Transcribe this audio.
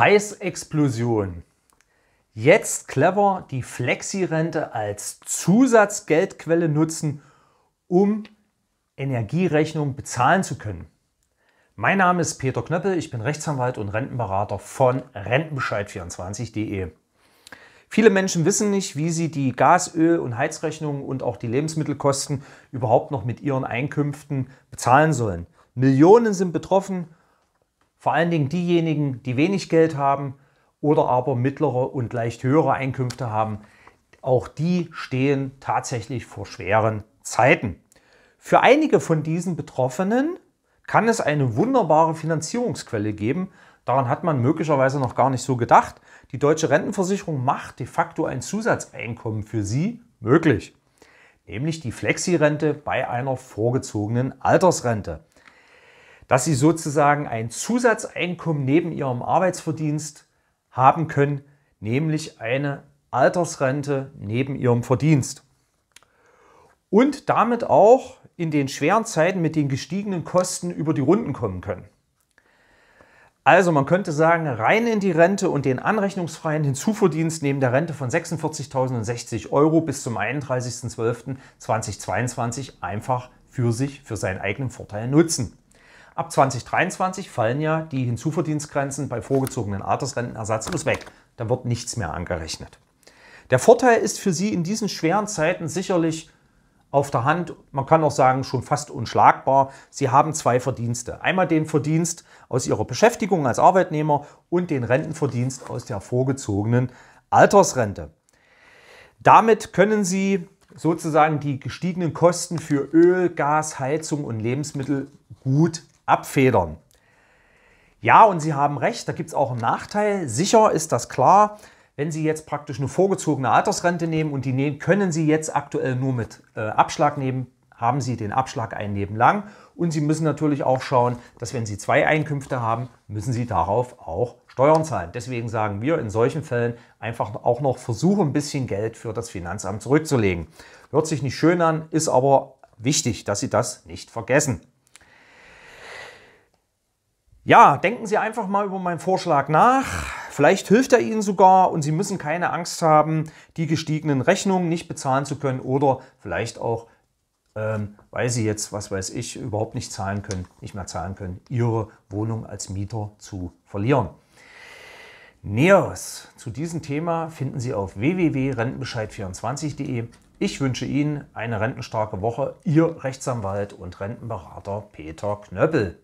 Preisexplosion. Jetzt clever die Flexirente als Zusatzgeldquelle nutzen, um Energierechnung bezahlen zu können. Mein Name ist Peter Knöppel, ich bin Rechtsanwalt und Rentenberater von Rentenbescheid24.de. Viele Menschen wissen nicht, wie sie die Gas-, Öl- und Heizrechnungen und auch die Lebensmittelkosten überhaupt noch mit ihren Einkünften bezahlen sollen. Millionen sind betroffen vor allen Dingen diejenigen, die wenig Geld haben oder aber mittlere und leicht höhere Einkünfte haben, auch die stehen tatsächlich vor schweren Zeiten. Für einige von diesen Betroffenen kann es eine wunderbare Finanzierungsquelle geben. Daran hat man möglicherweise noch gar nicht so gedacht. Die deutsche Rentenversicherung macht de facto ein Zusatzeinkommen für sie möglich, nämlich die Flexirente bei einer vorgezogenen Altersrente dass sie sozusagen ein Zusatzeinkommen neben ihrem Arbeitsverdienst haben können, nämlich eine Altersrente neben ihrem Verdienst. Und damit auch in den schweren Zeiten mit den gestiegenen Kosten über die Runden kommen können. Also man könnte sagen, rein in die Rente und den anrechnungsfreien Hinzuverdienst neben der Rente von 46.060 Euro bis zum 31.12.2022 einfach für sich, für seinen eigenen Vorteil nutzen. Ab 2023 fallen ja die Hinzuverdienstgrenzen bei vorgezogenen Altersrentenersatz weg. Da wird nichts mehr angerechnet. Der Vorteil ist für Sie in diesen schweren Zeiten sicherlich auf der Hand, man kann auch sagen, schon fast unschlagbar. Sie haben zwei Verdienste. Einmal den Verdienst aus Ihrer Beschäftigung als Arbeitnehmer und den Rentenverdienst aus der vorgezogenen Altersrente. Damit können Sie sozusagen die gestiegenen Kosten für Öl, Gas, Heizung und Lebensmittel gut abfedern. Ja, und Sie haben recht, da gibt es auch einen Nachteil. Sicher ist das klar, wenn Sie jetzt praktisch eine vorgezogene Altersrente nehmen und die können Sie jetzt aktuell nur mit äh, Abschlag nehmen, haben Sie den Abschlag ein Leben lang. Und Sie müssen natürlich auch schauen, dass wenn Sie zwei Einkünfte haben, müssen Sie darauf auch Steuern zahlen. Deswegen sagen wir in solchen Fällen einfach auch noch versuchen, ein bisschen Geld für das Finanzamt zurückzulegen. Hört sich nicht schön an, ist aber wichtig, dass Sie das nicht vergessen. Ja, denken Sie einfach mal über meinen Vorschlag nach. Vielleicht hilft er Ihnen sogar und Sie müssen keine Angst haben, die gestiegenen Rechnungen nicht bezahlen zu können oder vielleicht auch, ähm, weil Sie jetzt, was weiß ich, überhaupt nicht zahlen können, nicht mehr zahlen können, Ihre Wohnung als Mieter zu verlieren. Näheres zu diesem Thema finden Sie auf www.rentenbescheid24.de. Ich wünsche Ihnen eine rentenstarke Woche. Ihr Rechtsanwalt und Rentenberater Peter Knöppel.